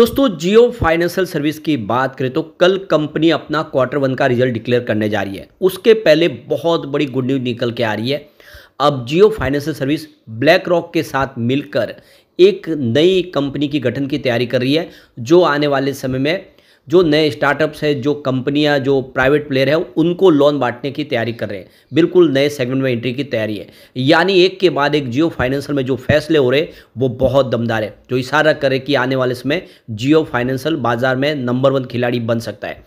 दोस्तों जियो financial service की बात करें तो कल कंपनी अपना क्वार्टर वन का रिजल्ट डिक्लेयर करने जा रही है उसके पहले बहुत बड़ी गुड न्यूज निकल के आ रही है अब Jio financial service BlackRock के साथ मिलकर एक नई कंपनी की गठन की तैयारी कर रही है जो आने वाले समय में जो नए स्टार्टअप्स हैं जो कंपनियां जो प्राइवेट प्लेयर हैं उनको लोन बांटने की तैयारी कर रहे हैं बिल्कुल नए सेगमेंट में एंट्री की तैयारी है यानी एक के बाद एक जियो फाइनेंशियल में जो फैसले हो रहे वो बहुत दमदार है जो इशारा करे कि आने वाले समय जियो फाइनेंशियल बाजार में नंबर वन खिलाड़ी बन सकता है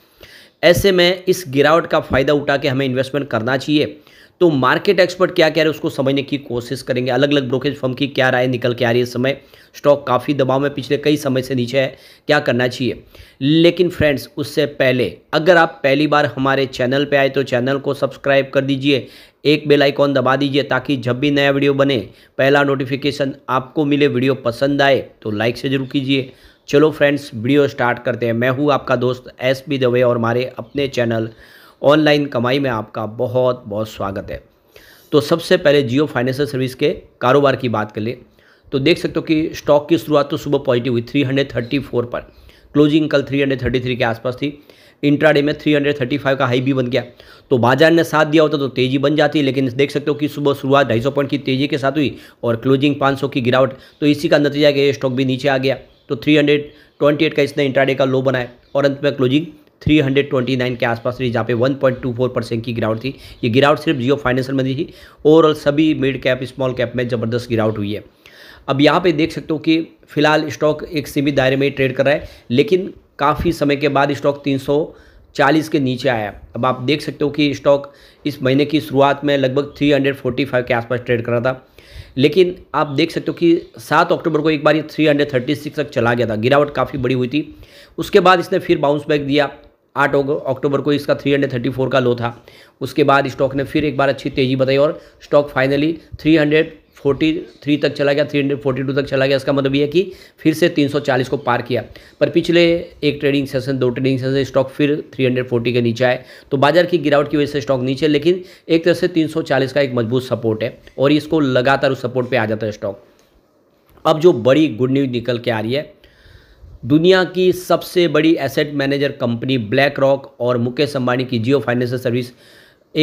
ऐसे में इस गिरावट का फ़ायदा उठा के हमें इन्वेस्टमेंट करना चाहिए तो मार्केट एक्सपर्ट क्या कह रहे हैं उसको समझने की कोशिश करेंगे अलग अलग ब्रोकेज फर्म की क्या राय निकल के आ रही है इस समय स्टॉक काफ़ी दबाव में पिछले कई समय से नीचे है क्या करना चाहिए लेकिन फ्रेंड्स उससे पहले अगर आप पहली बार हमारे चैनल पर आए तो चैनल को सब्सक्राइब कर दीजिए एक बेल आइकॉन दबा दीजिए ताकि जब भी नया वीडियो बने पहला नोटिफिकेशन आपको मिले वीडियो पसंद आए तो लाइक से ज़रूर कीजिए चलो फ्रेंड्स वीडियो स्टार्ट करते हैं मैं हूँ आपका दोस्त एस बी दवे और हमारे अपने चैनल ऑनलाइन कमाई में आपका बहुत बहुत स्वागत है तो सबसे पहले जियो फाइनेंशियल सर्विस के कारोबार की बात कर ले तो देख सकते हो कि स्टॉक की शुरुआत तो सुबह पॉजिटिव हुई 334 पर क्लोजिंग कल 333 के आसपास थी इंट्राडे में 335 का हाई भी बन गया तो बाजार ने साथ दिया होता तो तेजी बन जाती लेकिन देख सकते हो कि सुबह शुरुआत ढाई पॉइंट की तेजी के साथ हुई और क्लोजिंग 500 की गिरावट तो इसी का नतीजा कि स्टॉक भी नीचे आ गया तो 328 का इसने इंट्राडे का लो बनाया और अंत में क्लोजिंग 329 के आसपास रही जहाँ पे 1.24 परसेंट की गिरावट थी ये गिरावट सिर्फ जियो फाइनेंशियल में थी ओवरऑल सभी मिड कैप स्मॉल कैप में ज़बरदस्त गिरावट हुई है अब यहाँ पे देख सकते हो कि फिलहाल स्टॉक एक सीमित दायरे में ट्रेड कर रहा है लेकिन काफ़ी समय के बाद स्टॉक 340 के नीचे आया अब आप देख सकते हो कि स्टॉक इस महीने की शुरुआत में लगभग 345 के आसपास ट्रेड कर रहा था लेकिन आप देख सकते हो कि 7 अक्टूबर को एक बार ये 336 तक चला गया था गिरावट काफ़ी बड़ी हुई थी उसके बाद इसने फिर बाउंस बैक दिया आठ अक्टूबर को इसका 334 का लो था उसके बाद स्टॉक ने फिर एक बार अच्छी तेज़ी बताई और स्टॉक फाइनली 343 तक चला गया 342 तक चला गया इसका मतलब यह कि फिर से 340 को पार किया पर पिछले एक ट्रेडिंग सेशन दो ट्रेडिंग सेशन स्टॉक फिर 340 के नीचे आए तो बाजार की गिरावट की वजह से स्टॉक नीचे लेकिन एक तरह से चालीस का एक मजबूत सपोर्ट है और इसको लगातार उस सपोर्ट पर आ जाता है स्टॉक अब जो बड़ी गुड न्यूज़ निकल के आ रही है दुनिया की सबसे बड़ी asset manager company BlackRock और मुकेश अंबानी की जियो फाइनेंशियल सर्विस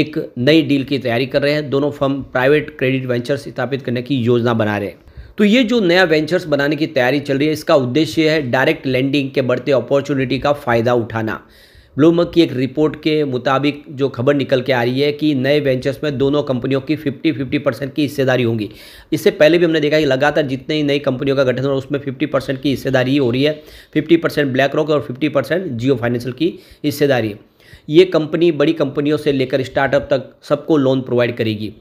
एक नई डील की तैयारी कर रहे हैं दोनों फर्म प्राइवेट क्रेडिट वेंचर्स स्थापित करने की योजना बना रहे हैं तो ये जो नया वेंचर्स बनाने की तैयारी चल रही है इसका उद्देश्य है डायरेक्ट लैंडिंग के बढ़ते अपॉर्चुनिटी का फ़ायदा उठाना ब्लूमर्ग की एक रिपोर्ट के मुताबिक जो खबर निकल के आ रही है कि नए वेंचर्स में दोनों कंपनियों की 50 50 परसेंट की हिस्सेदारी होंगी इससे पहले भी हमने देखा कि लगातार जितने ही नई कंपनियों का गठन हो उसमें फिफ्टी परसेंट की हिस्सेदारी हो रही है फिफ्टी परसेंट ब्लैक रॉक और फिफ्टी परसेंट जियो फाइनेंशियल की हिस्सेदारी ये कंपनी बड़ी कंपनियों से लेकर स्टार्टअप तक सबको लोन प्रोवाइड करेगी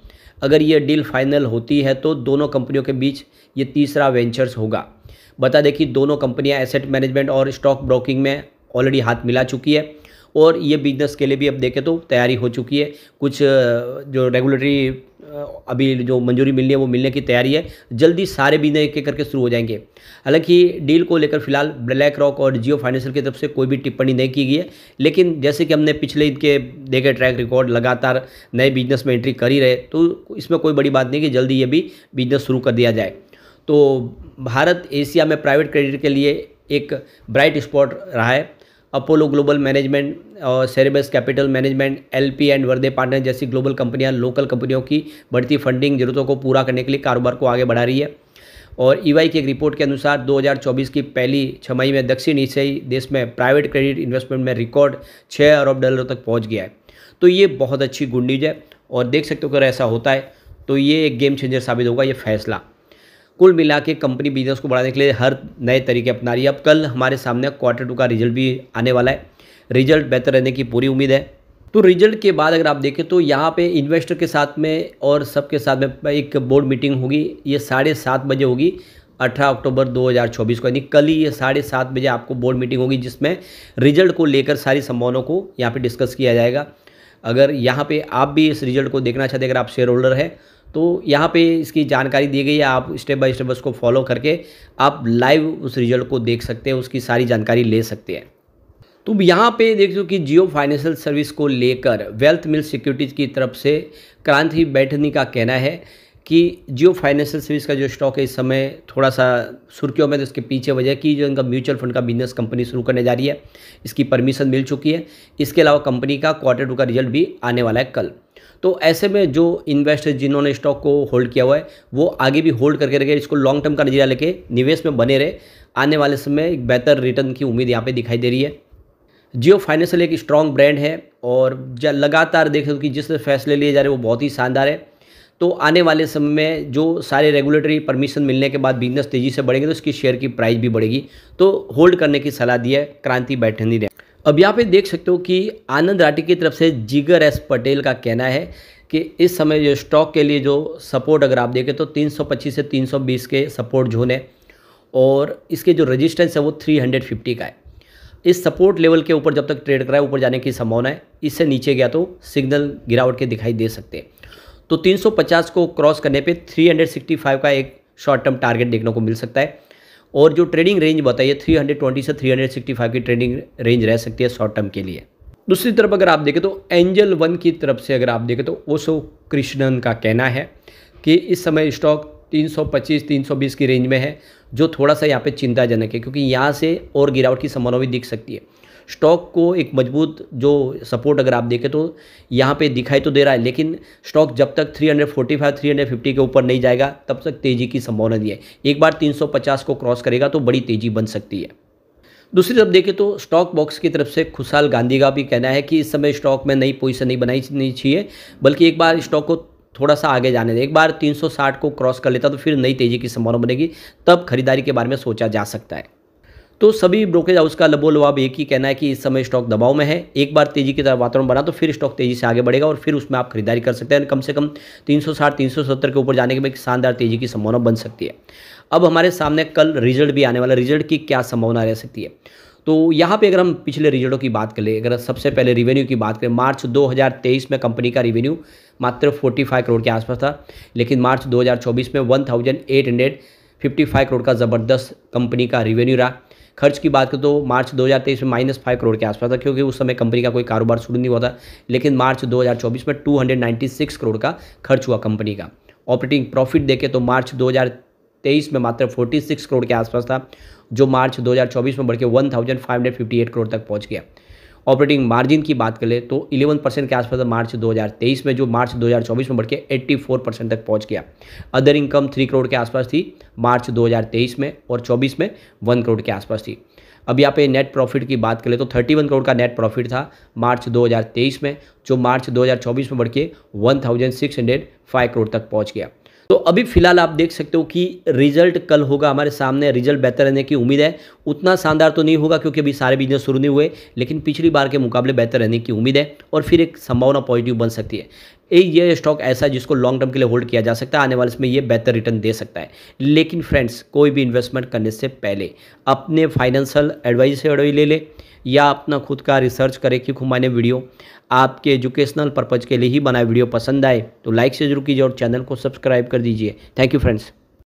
अगर ये डील फाइनल होती है तो दोनों कंपनियों के बीच ये तीसरा वेंचर्स होगा बता दें कि दोनों कंपनियाँ एसेट मैनेजमेंट और स्टॉक ब्रोकिंग में ऑलरेडी हाथ मिला चुकी है और ये बिजनेस के लिए भी अब देखें तो तैयारी हो चुकी है कुछ जो रेगुलेटरी अभी जो मंजूरी मिलनी है वो मिलने की तैयारी है जल्दी सारे बिजनेस एक एक करके शुरू हो जाएंगे हालांकि डील को लेकर फिलहाल ब्लैक रॉक और जियो फाइनेंशियल की तरफ से कोई भी टिप्पणी नहीं की गई है लेकिन जैसे कि हमने पिछले इनके देखे ट्रैक रिकॉर्ड लगातार नए बिजनेस में एंट्री कर ही रहे तो इसमें कोई बड़ी बात नहीं कि जल्दी ये भी बिजनेस शुरू कर दिया जाए तो भारत एशिया में प्राइवेट क्रेडिट के लिए एक ब्राइट स्पॉट रहा है अपोलो ग्लोबल मैनेजमेंट और Cerberus capital management LP and Varde partner जैसी ग्लोबल कंपनियां लोकल कंपनियों की बढ़ती फंडिंग जरूरतों को पूरा करने के लिए कारोबार को आगे बढ़ा रही है और ईवाई e की एक रिपोर्ट के अनुसार 2024 की पहली छमाई में दक्षिण एशियाई देश में प्राइवेट क्रेडिट इन्वेस्टमेंट में रिकॉर्ड छः अरब डॉलर तक पहुँच गया है तो ये बहुत अच्छी गुंडीज है और देख सकते हो अगर ऐसा होता है तो ये एक गेम चेंजर साबित होगा ये फैसला कुल मिला के कंपनी बिजनेस को बढ़ाने के लिए हर नए तरीके अपना रही है अब कल हमारे सामने क्वार्टर टू का रिजल्ट भी आने वाला है रिजल्ट बेहतर रहने की पूरी उम्मीद है तो रिजल्ट के बाद अगर आप देखें तो यहाँ पे इन्वेस्टर के साथ में और सबके साथ में एक बोर्ड मीटिंग होगी ये साढ़े सात बजे होगी 18 अक्टूबर 2024 को यानी कल ही ये साढ़े सात बजे आपको बोर्ड मीटिंग होगी जिसमें रिजल्ट को लेकर सारी संभावनाओं को यहाँ पे डिस्कस किया जाएगा अगर यहाँ पे आप भी इस रिजल्ट को देखना चाहते अगर आप शेयर होल्डर हैं तो यहाँ पे इसकी जानकारी दी गई है आप स्टेप बाय स्टेप उसको फॉलो करके आप लाइव उस रिजल्ट को देख सकते हैं उसकी सारी जानकारी ले सकते हैं तो यहाँ पे लो कि जियो फाइनेंशियल सर्विस को लेकर वेल्थ मिल सिक्योरिटीज़ की तरफ से क्रांति बैठनी का कहना है कि जियो फाइनेंशियल सर्विस का जो स्टॉक है इस समय थोड़ा सा सुर्खियों में तो इसके पीछे वजह की जो इनका म्यूचुअल फंड का बिजनेस कंपनी शुरू करने जा रही है इसकी परमिशन मिल चुकी है इसके अलावा कंपनी का क्वार्टर टू का रिजल्ट भी आने वाला है कल तो ऐसे में जो इन्वेस्टर जिन्होंने स्टॉक को होल्ड किया हुआ है वो आगे भी होल्ड करके रखे इसको लॉन्ग टर्म का नजरिया लेके निवेश में बने रहे आने वाले समय एक बेहतर रिटर्न की उम्मीद यहाँ पे दिखाई दे रही है जियो फाइनेंशियल एक स्ट्रॉन्ग ब्रांड है और लगातार देख हो कि जिस फैसले लिए जा रहे हैं वो बहुत ही शानदार है तो आने वाले समय में जो सारे रेगुलेटरी परमिशन मिलने के बाद बिजनेस तेज़ी से बढ़ेंगे तो इसकी शेयर की प्राइस भी बढ़ेगी तो होल्ड करने की सलाह दी है क्रांति बैठनी ने अब यहाँ पे देख सकते हो कि आनंद राठी की तरफ से जिगर एस पटेल का कहना है कि इस समय जो स्टॉक के लिए जो सपोर्ट अगर आप देखें तो तीन से तीन के सपोर्ट जोन है और इसके जो रजिस्टेंस है वो थ्री का है इस सपोर्ट लेवल के ऊपर जब तक ट्रेड कराए ऊपर जाने की संभावना है इससे नीचे गया तो सिग्नल गिरावट के दिखाई दे सकते हैं तो 350 को क्रॉस करने पे 365 का एक शॉर्ट टर्म टारगेट देखने को मिल सकता है और जो ट्रेडिंग रेंज बताइए 320 से 365 की ट्रेडिंग रेंज रह सकती है शॉर्ट टर्म के लिए दूसरी तरफ अगर आप देखें तो एंजल वन की तरफ से अगर आप देखें तो ओशो कृष्णन का कहना है कि इस समय स्टॉक 325 320 की रेंज में है जो थोड़ा सा यहाँ पे चिंताजनक है क्योंकि यहाँ से और गिरावट की संभावना भी दिख सकती है स्टॉक को एक मजबूत जो सपोर्ट अगर आप देखें तो यहाँ पे दिखाई तो दे रहा है लेकिन स्टॉक जब तक 345 350 के ऊपर नहीं जाएगा तब तक तेज़ी की संभावना नहीं है एक बार 350 को क्रॉस करेगा तो बड़ी तेज़ी बन सकती है दूसरी तरफ देखें तो स्टॉक बॉक्स की तरफ से खुशहाल गांधी का भी कहना है कि इस समय स्टॉक में नई पोजिशन नहीं बनाई नहीं चाहिए बल्कि एक बार स्टॉक को थोड़ा सा आगे जाने दें एक बार 360 को क्रॉस कर लेता तो फिर नई तेज़ी की संभावना बनेगी तब खरीदारी के बारे में सोचा जा सकता है तो सभी ब्रोकेज हाउस का लबोलवाब एक ही कहना है कि इस समय स्टॉक दबाव में है एक बार तेजी की तरफ वातावरण बना तो फिर स्टॉक तेजी से आगे बढ़ेगा और फिर उसमें आप खरीदारी कर सकते हैं कम से कम 360 370 के ऊपर जाने के बाद शानदार तेजी की संभावना बन सकती है अब हमारे सामने कल रिजल्ट भी आने वाला रिजल्ट की क्या संभावना रह सकती है तो यहाँ पे अगर हम पिछले रिजल्टों की बात करें अगर सबसे पहले रेवेन्यू की बात करें मार्च 2023 में कंपनी का रेवेन्यू मात्र 45 करोड़ के आसपास था लेकिन मार्च 2024 में 1855 करोड़ का ज़बरदस्त कंपनी का रेवेन्यू रहा खर्च की बात करें तो मार्च 2023 में माइनस फाइव करोड़ के आसपास था क्योंकि उस समय कंपनी का कोई कारोबार शुरू नहीं हुआ था लेकिन मार्च 2024 में 296 करोड़ का खर्च हुआ कंपनी का ऑपरेटिंग प्रॉफिट देखें तो मार्च 2023 में मात्र 46 करोड़ के आसपास था जो मार्च 2024 में बढ़ के 1558 करोड़ तक पहुंच गया ऑपरेटिंग मार्जिन की बात करें तो 11 परसेंट के आसपास मार्च 2023 में जो मार्च 2024 में बढ़ के 84 परसेंट तक पहुंच गया अदर इनकम थ्री करोड़ के आसपास थी मार्च 2023 में और 24 में वन करोड़ के आसपास थी अब यहाँ पे नेट प्रॉफिट की बात करें तो 31 करोड़ का नेट प्रॉफिट था मार्च 2023 में जो मार्च 2024 में बढ़ के 1605 करोड़ तक पहुँच गया तो अभी फिलहाल आप देख सकते हो कि रिजल्ट कल होगा हमारे सामने रिजल्ट बेहतर रहने की उम्मीद है उतना शानदार तो नहीं होगा क्योंकि अभी सारे बिजनेस शुरू नहीं हुए लेकिन पिछली बार के मुकाबले बेहतर रहने की उम्मीद है और फिर एक संभावना पॉजिटिव बन सकती है ये स्टॉक ऐसा है जिसको लॉन्ग टर्म के लिए होल्ड किया जा सकता है आने वाले समय ये बेहतर रिटर्न दे सकता है लेकिन फ्रेंड्स कोई भी इन्वेस्टमेंट करने से पहले अपने फाइनेंशियल एडवाइज से एडवाइस ले ले या अपना खुद का रिसर्च करें क्योंकि मैंने वीडियो आपके एजुकेशनल पर्पज़ के लिए ही बनाए वीडियो पसंद आए तो लाइक से जरूर कीजिए और चैनल को सब्सक्राइब कर दीजिए थैंक यू फ्रेंड्स